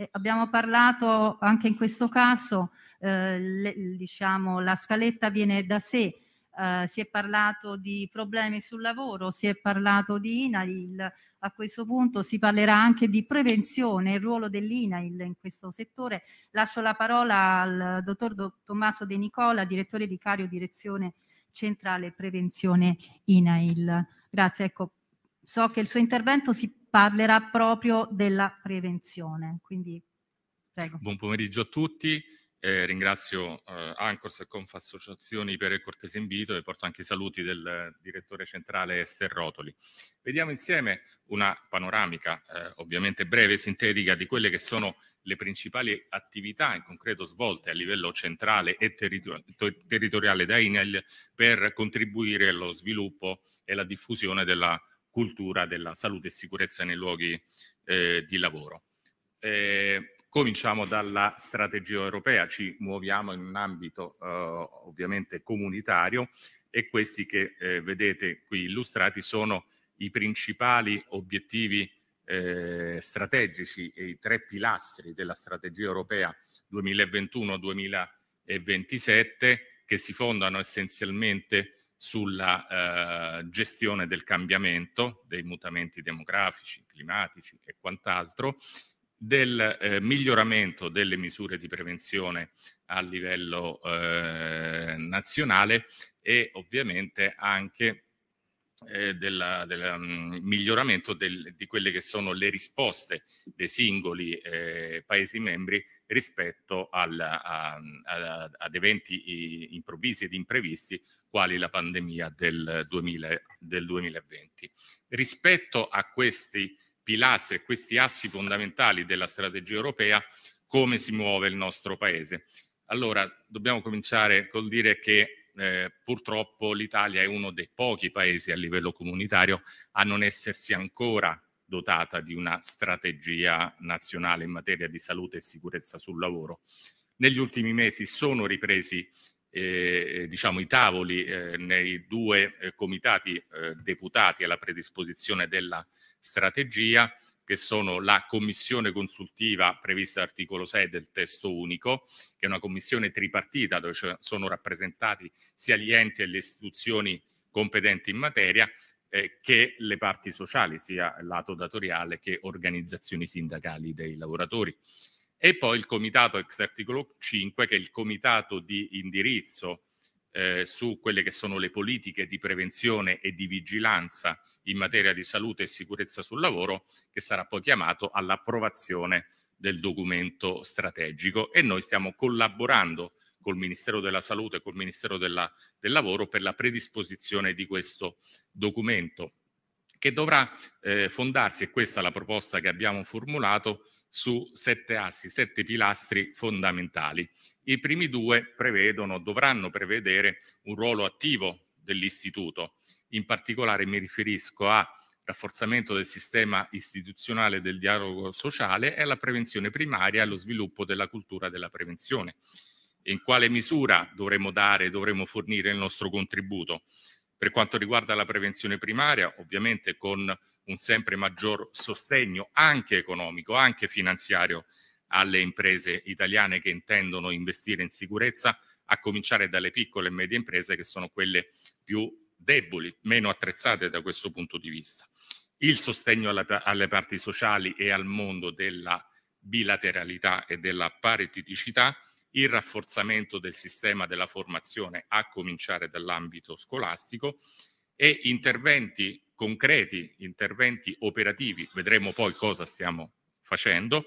Eh, abbiamo parlato anche in questo caso, eh, le, diciamo, la scaletta viene da sé, eh, si è parlato di problemi sul lavoro, si è parlato di INAIL, a questo punto si parlerà anche di prevenzione, il ruolo dell'INAIL in questo settore. Lascio la parola al dottor Do Tommaso De Nicola, direttore vicario direzione centrale prevenzione INAIL. Grazie, ecco, so che il suo intervento si parlerà proprio della prevenzione. Quindi, prego. Buon pomeriggio a tutti. Eh, ringrazio eh, Ancorse e Confassociazioni per il cortese invito e porto anche i saluti del direttore centrale Ester Rotoli. Vediamo insieme una panoramica, eh, ovviamente breve e sintetica, di quelle che sono le principali attività in concreto svolte a livello centrale e territori territoriale da INEL per contribuire allo sviluppo e alla diffusione della cultura della salute e sicurezza nei luoghi eh, di lavoro. Eh, cominciamo dalla strategia europea, ci muoviamo in un ambito eh, ovviamente comunitario e questi che eh, vedete qui illustrati sono i principali obiettivi eh, strategici e i tre pilastri della strategia europea 2021-2027 che si fondano essenzialmente sulla eh, gestione del cambiamento, dei mutamenti demografici, climatici e quant'altro, del eh, miglioramento delle misure di prevenzione a livello eh, nazionale e ovviamente anche eh, del um, mm, miglioramento del, di quelle che sono le risposte dei singoli eh, Paesi membri rispetto al, a, a, ad eventi improvvisi ed imprevisti quali la pandemia del, 2000, del 2020. Rispetto a questi pilastri e questi assi fondamentali della strategia europea, come si muove il nostro Paese? Allora, dobbiamo cominciare col dire che eh, purtroppo l'Italia è uno dei pochi paesi a livello comunitario a non essersi ancora dotata di una strategia nazionale in materia di salute e sicurezza sul lavoro. Negli ultimi mesi sono ripresi eh, diciamo, i tavoli eh, nei due eh, comitati eh, deputati alla predisposizione della strategia che sono la commissione consultiva prevista dall'articolo 6 del testo unico, che è una commissione tripartita dove sono rappresentati sia gli enti e le istituzioni competenti in materia, eh, che le parti sociali, sia lato datoriale che organizzazioni sindacali dei lavoratori. E poi il comitato ex articolo 5, che è il comitato di indirizzo eh, su quelle che sono le politiche di prevenzione e di vigilanza in materia di salute e sicurezza sul lavoro, che sarà poi chiamato all'approvazione del documento strategico e noi stiamo collaborando col Ministero della Salute e col Ministero della, del Lavoro per la predisposizione di questo documento che dovrà eh, fondarsi, e questa è la proposta che abbiamo formulato, su sette assi, sette pilastri fondamentali i primi due prevedono, dovranno prevedere un ruolo attivo dell'istituto. In particolare mi riferisco a rafforzamento del sistema istituzionale del dialogo sociale e alla prevenzione primaria e allo sviluppo della cultura della prevenzione. In quale misura dovremo dare, dovremo fornire il nostro contributo? Per quanto riguarda la prevenzione primaria, ovviamente con un sempre maggior sostegno anche economico, anche finanziario alle imprese italiane che intendono investire in sicurezza, a cominciare dalle piccole e medie imprese che sono quelle più deboli, meno attrezzate da questo punto di vista. Il sostegno alla, alle parti sociali e al mondo della bilateralità e della parititicità, il rafforzamento del sistema della formazione a cominciare dall'ambito scolastico e interventi concreti, interventi operativi, vedremo poi cosa stiamo facendo,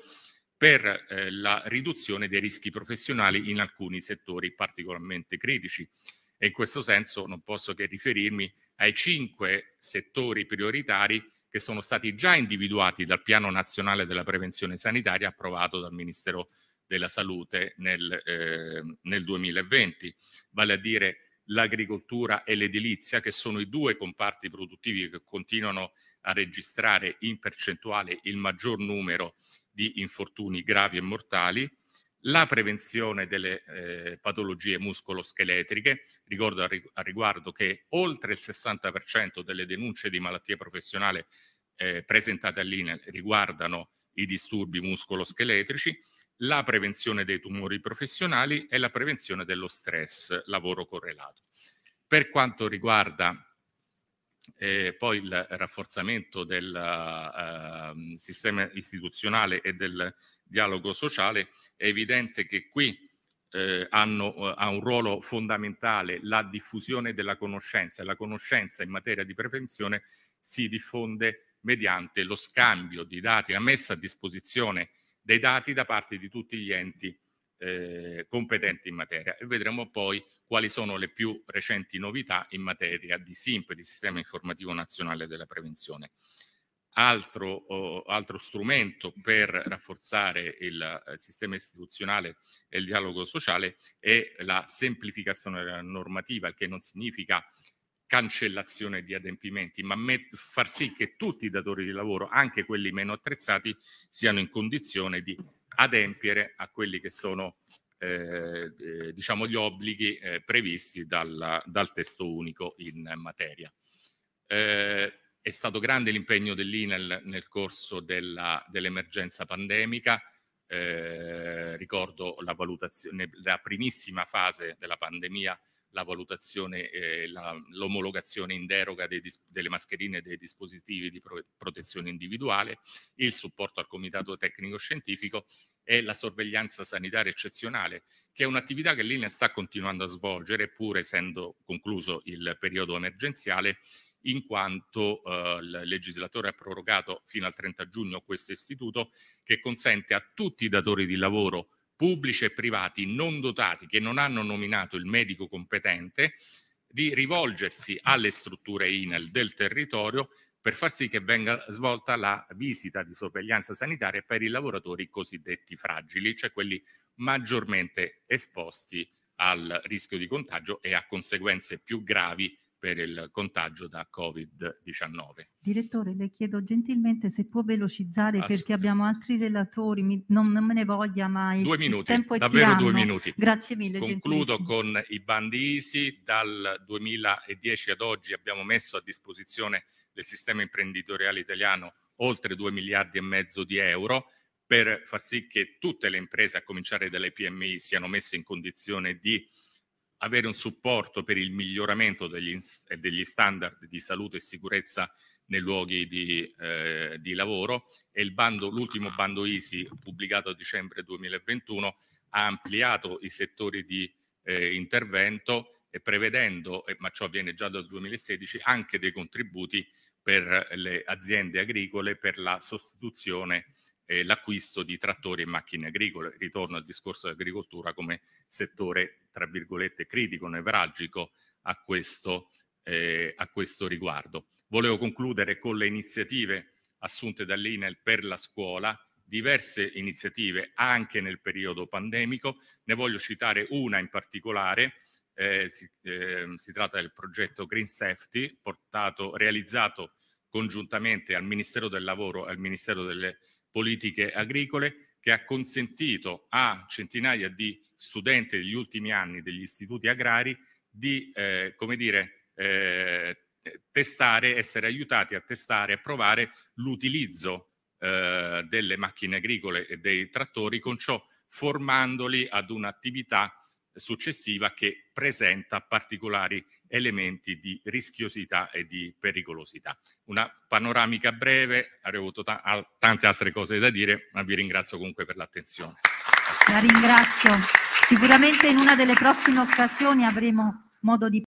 per eh, la riduzione dei rischi professionali in alcuni settori particolarmente critici. E in questo senso non posso che riferirmi ai cinque settori prioritari che sono stati già individuati dal Piano Nazionale della Prevenzione Sanitaria approvato dal Ministero della Salute nel, eh, nel 2020, vale a dire l'agricoltura e l'edilizia, che sono i due comparti produttivi che continuano a registrare in percentuale il maggior numero di infortuni gravi e mortali, la prevenzione delle eh, patologie muscoloscheletriche. Ricordo a riguardo che oltre il 60% delle denunce di malattia professionale eh, presentate all'INEL riguardano i disturbi muscoloscheletrici, la prevenzione dei tumori professionali e la prevenzione dello stress lavoro correlato. Per quanto riguarda eh, poi il rafforzamento del eh, sistema istituzionale e del dialogo sociale, è evidente che qui eh, hanno, eh, ha un ruolo fondamentale la diffusione della conoscenza e la conoscenza in materia di prevenzione si diffonde mediante lo scambio di dati, la messa a disposizione dei dati da parte di tutti gli enti eh, competenti in materia e vedremo poi quali sono le più recenti novità in materia di SIMP, di Sistema Informativo Nazionale della Prevenzione. Altro, oh, altro strumento per rafforzare il eh, sistema istituzionale e il dialogo sociale è la semplificazione della normativa, il che non significa cancellazione di adempimenti, ma met- far sì che tutti i datori di lavoro, anche quelli meno attrezzati, siano in condizione di adempiere a quelli che sono eh, eh, diciamo gli obblighi eh, previsti dal, dal, testo unico in materia. Eh, è stato grande l'impegno dell'INEL nel corso dell'emergenza dell pandemica, eh, ricordo la, la primissima fase della pandemia la valutazione e eh, l'omologazione in deroga dei, delle mascherine e dei dispositivi di pro, protezione individuale, il supporto al comitato tecnico scientifico e la sorveglianza sanitaria eccezionale, che è un'attività che l'INE sta continuando a svolgere, pur essendo concluso il periodo emergenziale, in quanto eh, il legislatore ha prorogato fino al 30 giugno questo istituto che consente a tutti i datori di lavoro pubblici e privati non dotati che non hanno nominato il medico competente di rivolgersi alle strutture INEL del territorio per far sì che venga svolta la visita di sorveglianza sanitaria per i lavoratori cosiddetti fragili, cioè quelli maggiormente esposti al rischio di contagio e a conseguenze più gravi per il contagio da Covid-19. Direttore, le chiedo gentilmente se può velocizzare perché abbiamo altri relatori, mi, non, non, me ne voglia mai. Due minuti, davvero due minuti. Grazie mille. Concludo con i bandi ISI, dal 2010 ad oggi abbiamo messo a disposizione del sistema imprenditoriale italiano oltre 2 miliardi e mezzo di euro per far sì che tutte le imprese, a cominciare dalle PMI, siano messe in condizione di avere un supporto per il miglioramento degli, degli standard di salute e sicurezza nei luoghi di, eh, di lavoro e l'ultimo bando ISI pubblicato a dicembre 2021 ha ampliato i settori di eh, intervento e prevedendo, eh, ma ciò avviene già dal 2016, anche dei contributi per le aziende agricole per la sostituzione eh, l'acquisto di trattori e macchine agricole. Ritorno al discorso dell'agricoltura come settore, tra virgolette, critico, nevralgico a questo, eh, a questo riguardo. Volevo concludere con le iniziative assunte dall'INEL per la scuola, diverse iniziative anche nel periodo pandemico. Ne voglio citare una in particolare, eh, si, eh, si, tratta del progetto Green Safety, portato, realizzato congiuntamente al Ministero del Lavoro e al Ministero delle politiche agricole che ha consentito a centinaia di studenti degli ultimi anni degli istituti agrari di, eh, come dire, eh, testare, essere aiutati a testare e provare l'utilizzo eh, delle macchine agricole e dei trattori, con ciò formandoli ad un'attività successiva che presenta particolari elementi di rischiosità e di pericolosità. Una panoramica breve, avrei avuto tante altre cose da dire, ma vi ringrazio comunque per l'attenzione. La ringrazio. Sicuramente in una delle prossime occasioni avremo modo di